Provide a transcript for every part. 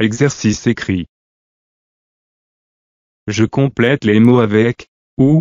Exercice écrit. Je complète les mots avec ou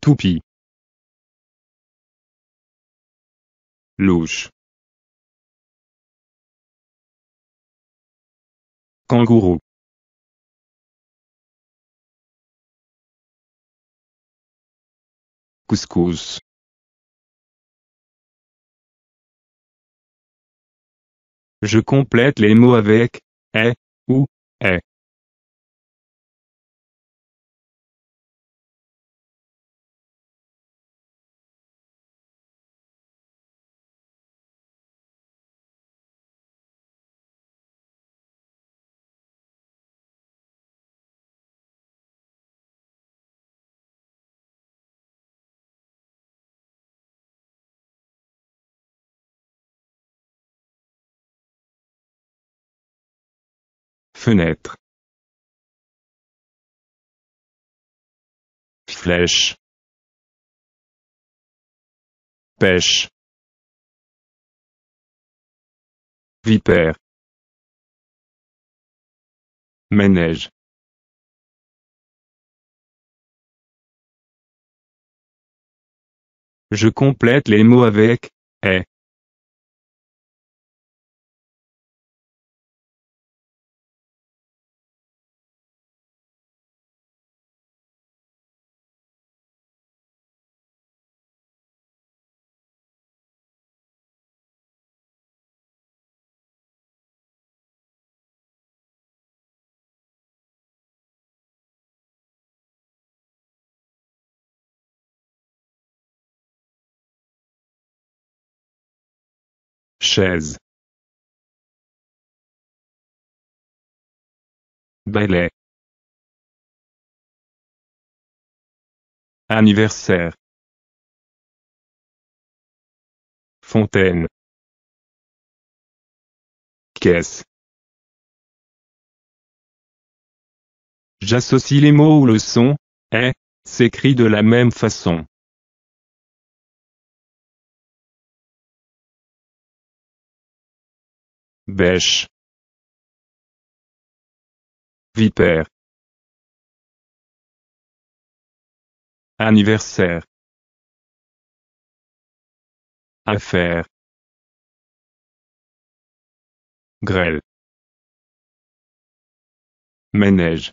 Toupie. Louche. Kangourou. Couscous. Je complète les mots avec est eh, ou est. Eh. Fenêtre. Flèche. Pêche. Vipère. Ménage. Je complète les mots avec chaise. Ballet. Anniversaire. Fontaine. Caisse. J'associe les mots ou le son, est, s'écrit de la même façon. bêche, vipère, anniversaire, affaire, grêle, ménage.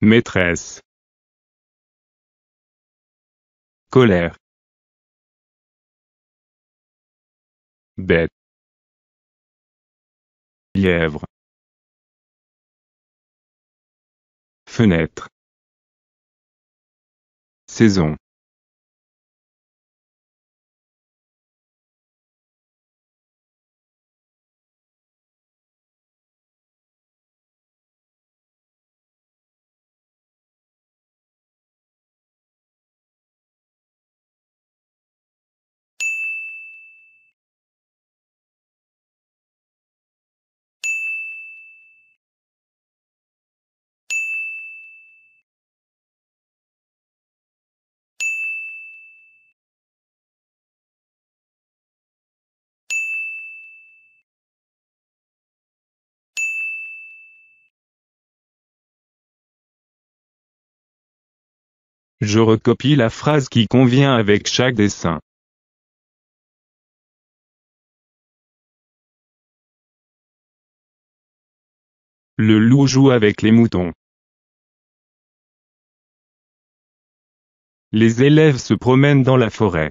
Maîtresse. Colère. Bête. lièvre fenêtre saison Je recopie la phrase qui convient avec chaque dessin. Le loup joue avec les moutons. Les élèves se promènent dans la forêt.